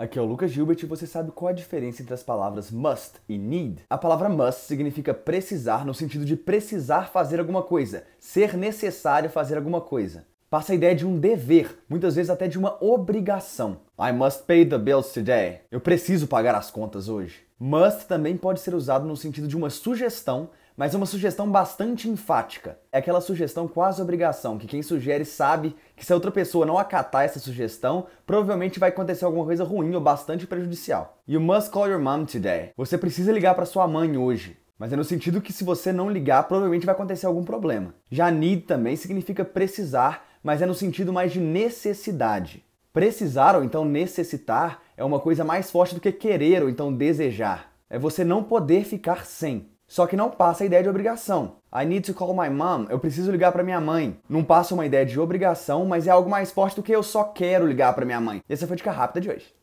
Aqui é o Lucas Gilbert e você sabe qual a diferença entre as palavras must e need? A palavra must significa precisar no sentido de precisar fazer alguma coisa, ser necessário fazer alguma coisa. Passa a ideia de um dever, muitas vezes até de uma obrigação. I must pay the bills today. Eu preciso pagar as contas hoje. Must também pode ser usado no sentido de uma sugestão, mas uma sugestão bastante enfática. É aquela sugestão quase obrigação, que quem sugere sabe que se a outra pessoa não acatar essa sugestão, provavelmente vai acontecer alguma coisa ruim ou bastante prejudicial. You must call your mom today. Você precisa ligar para sua mãe hoje. Mas é no sentido que se você não ligar, provavelmente vai acontecer algum problema. Já need também significa precisar, mas é no sentido mais de necessidade. Precisar ou então necessitar é uma coisa mais forte do que querer ou então desejar. É você não poder ficar sem. Só que não passa a ideia de obrigação. I need to call my mom. Eu preciso ligar para minha mãe. Não passa uma ideia de obrigação, mas é algo mais forte do que eu só quero ligar para minha mãe. Essa foi a dica rápida de hoje.